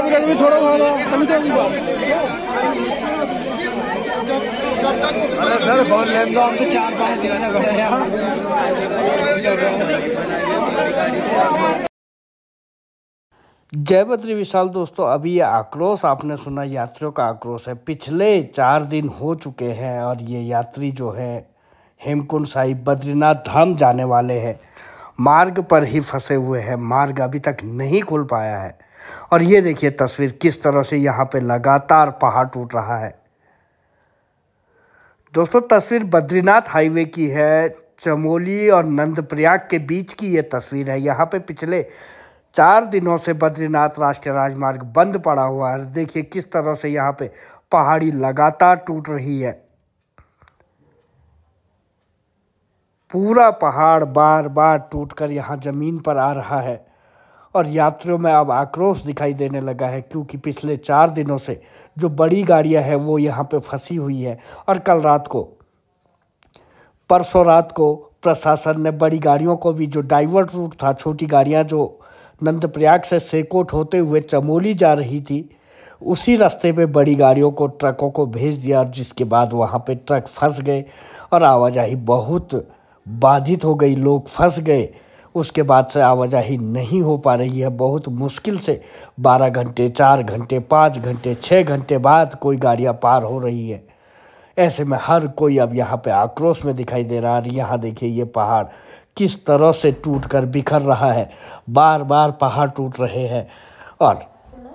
कभी कभी छोड़ो कभी बात अरे सर फोन ले दो हम तो चार पांच दिन से खड़े हैं जय बद्री विशाल दोस्तों अभी ये आक्रोश आपने सुना यात्रियों का आक्रोश है पिछले चार दिन हो चुके हैं और ये यात्री जो है हेमकुंड साहिब बद्रीनाथ धाम जाने वाले हैं मार्ग पर ही फंसे हुए हैं मार्ग अभी तक नहीं खुल पाया है और ये देखिए तस्वीर किस तरह से यहाँ पे लगातार पहाड़ टूट रहा है दोस्तों तस्वीर बद्रीनाथ हाईवे की है चमोली और नंदप्रयाग के बीच की ये तस्वीर है यहाँ पे पिछले चार दिनों से बद्रीनाथ राष्ट्रीय राजमार्ग बंद पड़ा हुआ है देखिए किस तरह से यहाँ पे पहाड़ी लगातार टूट रही है पूरा पहाड़ बार बार टूटकर यहाँ ज़मीन पर आ रहा है और यात्रियों में अब आक्रोश दिखाई देने लगा है क्योंकि पिछले चार दिनों से जो बड़ी गाड़ियां हैं वो यहाँ पे फंसी हुई है और कल रात को परसों रात को प्रशासन ने बड़ी गाड़ियों को भी जो डाइवर्ट रूट था छोटी गाड़ियाँ जो नंदप्रयाग से सेकोट होते हुए चमोली जा रही थी उसी रास्ते पे बड़ी गाड़ियों को ट्रकों को भेज दिया जिसके बाद वहाँ पर ट्रक फंस गए और आवाजाही बहुत बाधित हो गई लोग फंस गए उसके बाद से आवाजाही नहीं हो पा रही है बहुत मुश्किल से बारह घंटे चार घंटे पाँच घंटे छः घंटे बाद कोई गाड़ियाँ पार हो रही है ऐसे में हर कोई अब यहाँ पे आक्रोश में दिखाई दे रहा है यहाँ देखिए ये पहाड़ किस तरह से टूट कर बिखर रहा है बार बार पहाड़ टूट रहे हैं और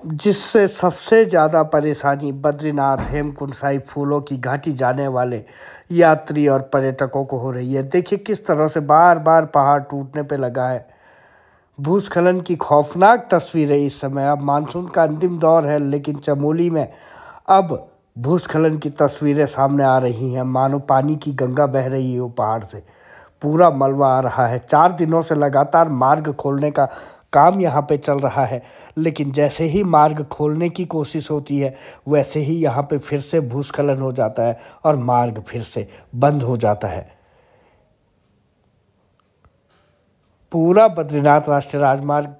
जिससे सबसे ज़्यादा परेशानी बद्रीनाथ हेमकुंड साहिब फूलों की घाटी जाने वाले यात्री और पर्यटकों को हो रही है देखिए किस तरह से बार बार पहाड़ टूटने पे लगा है भूस्खलन की खौफनाक तस्वीर है इस समय अब मानसून का अंतिम दौर है लेकिन चमोली में अब भूस्खलन की तस्वीरें सामने आ रही हैं मानो पानी की गंगा बह रही है वो पहाड़ से पूरा मलबा आ रहा है चार दिनों से लगातार मार्ग खोलने का काम यहाँ पे चल रहा है लेकिन जैसे ही मार्ग खोलने की कोशिश होती है वैसे ही यहाँ पे फिर से भूस्खलन हो जाता है और मार्ग फिर से बंद हो जाता है पूरा बद्रीनाथ राष्ट्रीय राजमार्ग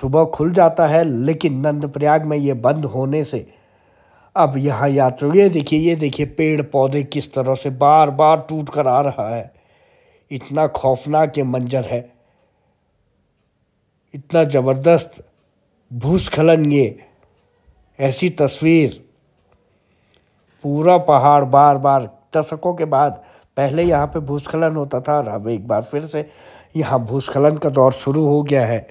सुबह खुल जाता है लेकिन नंदप्रयाग में ये बंद होने से अब यहाँ यात्रियों ये देखिए ये देखिए पेड़ पौधे किस तरह से बार बार टूट कर आ रहा है इतना खौफनाक ये मंजर है इतना ज़बरदस्त भूस्खलन ये ऐसी तस्वीर पूरा पहाड़ बार बार दशकों के बाद पहले यहाँ पे भूस्खलन होता था और अब एक बार फिर से यहाँ भूस्खलन का दौर शुरू हो गया है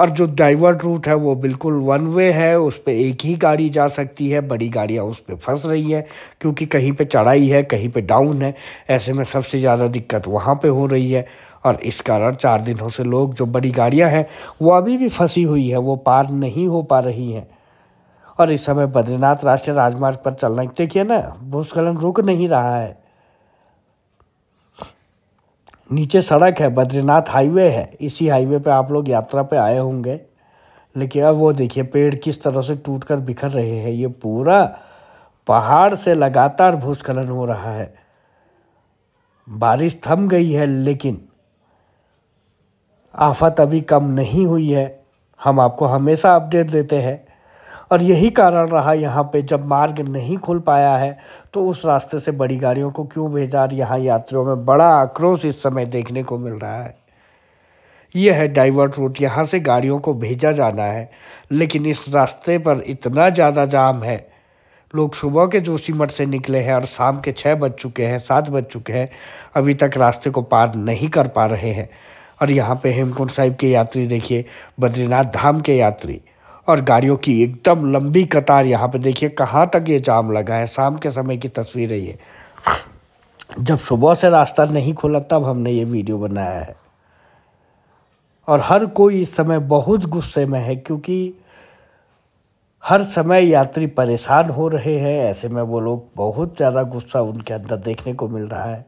और जो डाइवर्ट रूट है वो बिल्कुल वन वे है उस पर एक ही गाड़ी जा सकती है बड़ी गाड़ियाँ उस पर फंस रही हैं क्योंकि कहीं पे चढ़ाई है कहीं पे डाउन है ऐसे में सबसे ज़्यादा दिक्कत वहाँ पे हो रही है और इस कारण चार दिनों से लोग जो बड़ी गाड़ियां हैं वो अभी भी फंसी हुई है वो पार नहीं हो पा रही हैं और इस समय बद्रीनाथ राष्ट्रीय राजमार्ग पर चलना देखिए ना भूस्खलन रुक नहीं रहा है नीचे सड़क है बद्रीनाथ हाईवे है इसी हाईवे पे आप लोग यात्रा पे आए होंगे लेकिन अब वो देखिए पेड़ किस तरह से टूट कर बिखर रहे हैं ये पूरा पहाड़ से लगातार भूस्खलन हो रहा है बारिश थम गई है लेकिन आफत अभी कम नहीं हुई है हम आपको हमेशा अपडेट देते हैं और यही कारण रहा यहाँ पे जब मार्ग नहीं खुल पाया है तो उस रास्ते से बड़ी गाड़ियों को क्यों भेजा यहाँ यात्रियों में बड़ा आक्रोश इस समय देखने को मिल रहा है यह है डाइवर्ट रूट यहाँ से गाड़ियों को भेजा जाना है लेकिन इस रास्ते पर इतना ज़्यादा जाम है लोग सुबह के जोशीमठ से निकले हैं और शाम के छः बज चुके हैं सात बज चुके हैं अभी तक रास्ते को पार नहीं कर पा रहे हैं और यहाँ पे हेमकुंड साहिब के यात्री देखिए बद्रीनाथ धाम के यात्री और गाड़ियों की एकदम लंबी कतार यहाँ पे देखिए कहाँ तक ये जाम लगा है शाम के समय की तस्वीर है ये जब सुबह से रास्ता नहीं खुला तब हमने ये वीडियो बनाया है और हर कोई इस समय बहुत गुस्से में है क्योंकि हर समय यात्री परेशान हो रहे हैं ऐसे में वो लोग बहुत ज़्यादा गुस्सा उनके अंदर देखने को मिल रहा है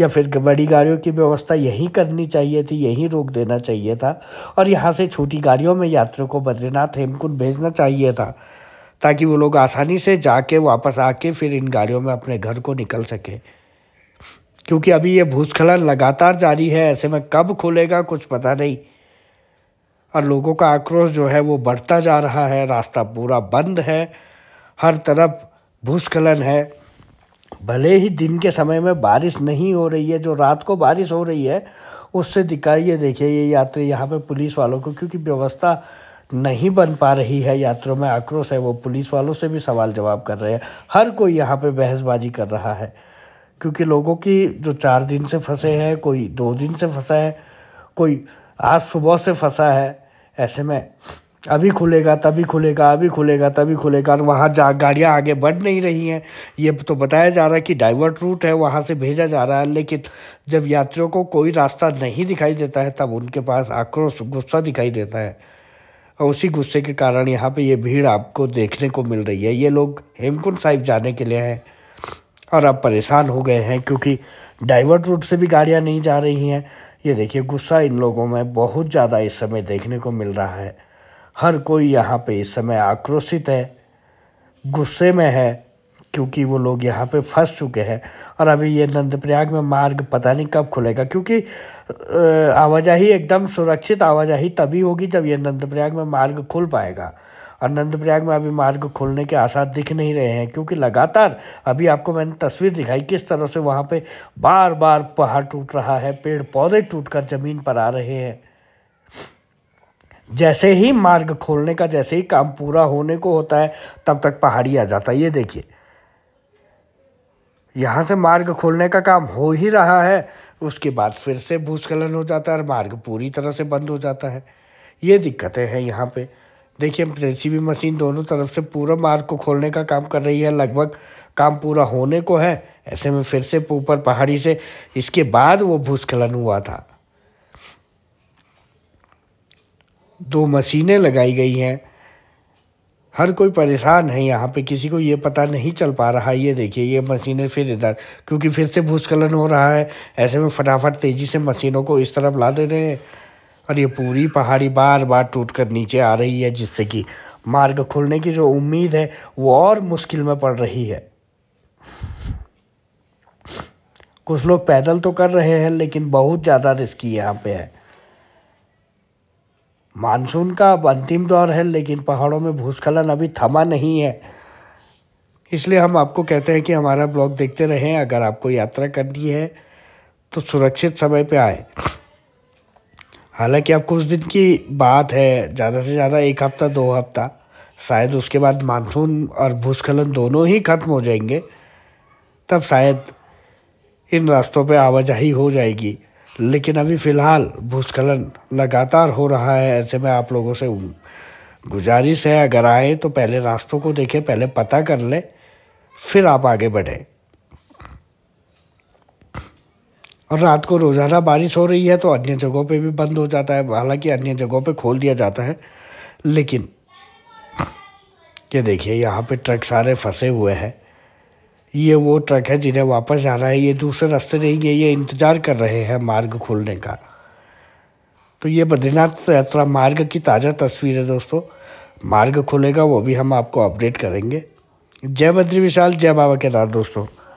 या फिर बड़ी गाड़ियों की व्यवस्था यहीं करनी चाहिए थी यहीं रोक देना चाहिए था और यहाँ से छोटी गाड़ियों में यात्रियों को बद्रीनाथ हेमकुंड भेजना चाहिए था ताकि वो लोग आसानी से जाके वापस आके फिर इन गाड़ियों में अपने घर को निकल सके क्योंकि अभी ये भूस्खलन लगातार जारी है ऐसे में कब खुलेगा कुछ पता नहीं और लोगों का आक्रोश जो है वो बढ़ता जा रहा है रास्ता पूरा बंद है हर तरफ भूस्खलन है भले ही दिन के समय में बारिश नहीं हो रही है जो रात को बारिश हो रही है उससे दिखाइए देखिए ये यात्री यहाँ पे पुलिस वालों को क्योंकि व्यवस्था नहीं बन पा रही है यात्रियों में आक्रोश है वो पुलिस वालों से भी सवाल जवाब कर रहे हैं हर कोई यहाँ पे बहसबाजी कर रहा है क्योंकि लोगों की जो चार दिन से फंसे हैं कोई दो दिन से फंसा है कोई आज सुबह से फंसा है ऐसे में अभी खुलेगा तभी खुलेगा अभी खुलेगा तभी खुलेगा और वहाँ जा गाड़ियाँ आगे बढ़ नहीं रही हैं ये तो बताया जा रहा है कि डाइवर्ट रूट है वहाँ से भेजा जा रहा है लेकिन जब यात्रियों को कोई रास्ता नहीं दिखाई देता है तब उनके पास आक्रोश गुस्सा दिखाई देता है और उसी गुस्से के कारण यहाँ पर ये भीड़ आपको देखने को मिल रही है ये लोग हेमकुंड साहिब जाने के लिए हैं और अब परेशान हो गए हैं क्योंकि डाइवर्ट रूट से भी गाड़ियाँ नहीं जा रही हैं ये देखिए गुस्सा इन लोगों में बहुत ज़्यादा इस समय देखने को मिल रहा है हर कोई यहाँ पे इस समय आक्रोशित है गुस्से में है क्योंकि वो लोग यहाँ पे फंस चुके हैं और अभी ये नंदप्रयाग में मार्ग पता नहीं कब खुलेगा क्योंकि आवाजाही एकदम सुरक्षित आवाजाही तभी होगी जब ये नंदप्रयाग में मार्ग खुल पाएगा और नंदप्रयाग में अभी मार्ग खुलने के आसार दिख नहीं रहे हैं क्योंकि लगातार अभी आपको मैंने तस्वीर दिखाई किस तरह से वहाँ पर बार बार पहाड़ टूट रहा है पेड़ पौधे टूट कर ज़मीन पर आ रहे हैं जैसे ही मार्ग खोलने का जैसे ही काम पूरा होने को होता है तब तक पहाड़ी आ जाता है ये देखिए यहाँ से मार्ग खोलने का काम हो ही रहा है उसके बाद फिर से भूस्खलन हो जाता है और मार्ग पूरी तरह से बंद हो जाता है ये दिक्कतें हैं यहाँ पे देखिए जेसीबी मशीन दोनों तरफ से पूरा मार्ग को खोलने का काम कर रही है लगभग काम पूरा होने को है ऐसे में फिर से ऊपर पहाड़ी से इसके बाद वो भूस्खलन हुआ था दो मशीनें लगाई गई हैं हर कोई परेशान है यहाँ पे किसी को ये पता नहीं चल पा रहा है ये देखिए ये मशीनें फिर इधर क्योंकि फिर से भूस्खलन हो रहा है ऐसे में फटाफट तेज़ी से मशीनों को इस तरफ ला दे रहे हैं और ये पूरी पहाड़ी बार बार टूट कर नीचे आ रही है जिससे कि मार्ग खुलने की जो उम्मीद है वो और मुश्किल में पड़ रही है कुछ लोग पैदल तो कर रहे हैं लेकिन बहुत ज़्यादा रिस्की यहाँ पे है मानसून का अब अंतिम दौर है लेकिन पहाड़ों में भूस्खलन अभी थमा नहीं है इसलिए हम आपको कहते हैं कि हमारा ब्लॉग देखते रहें अगर आपको यात्रा करनी है तो सुरक्षित समय पे आए हालांकि अब कुछ दिन की बात है ज़्यादा से ज़्यादा एक हफ्ता दो हफ्ता शायद उसके बाद मानसून और भूस्खलन दोनों ही ख़त्म हो जाएंगे तब शायद इन रास्तों पे आवाजाही हो जाएगी लेकिन अभी फ़िलहाल भूस्खलन लगातार हो रहा है ऐसे में आप लोगों से गुजारिश है अगर आए तो पहले रास्तों को देखें पहले पता कर लें फिर आप आगे बढ़ें और रात को रोज़ाना बारिश हो रही है तो अन्य जगहों पे भी बंद हो जाता है हालांकि अन्य जगहों पे खोल दिया जाता है लेकिन ये देखिए यहाँ पे ट्रक सारे फंसे हुए हैं ये वो ट्रक है जिन्हें वापस जाना है ये दूसरे रास्ते नहीं है ये इंतज़ार कर रहे हैं मार्ग खुलने का तो ये बद्रीनाथ यात्रा मार्ग की ताज़ा तस्वीर है दोस्तों मार्ग खुलेगा वो भी हम आपको अपडेट करेंगे जय बद्री विशाल जय बाबा के दोस्तों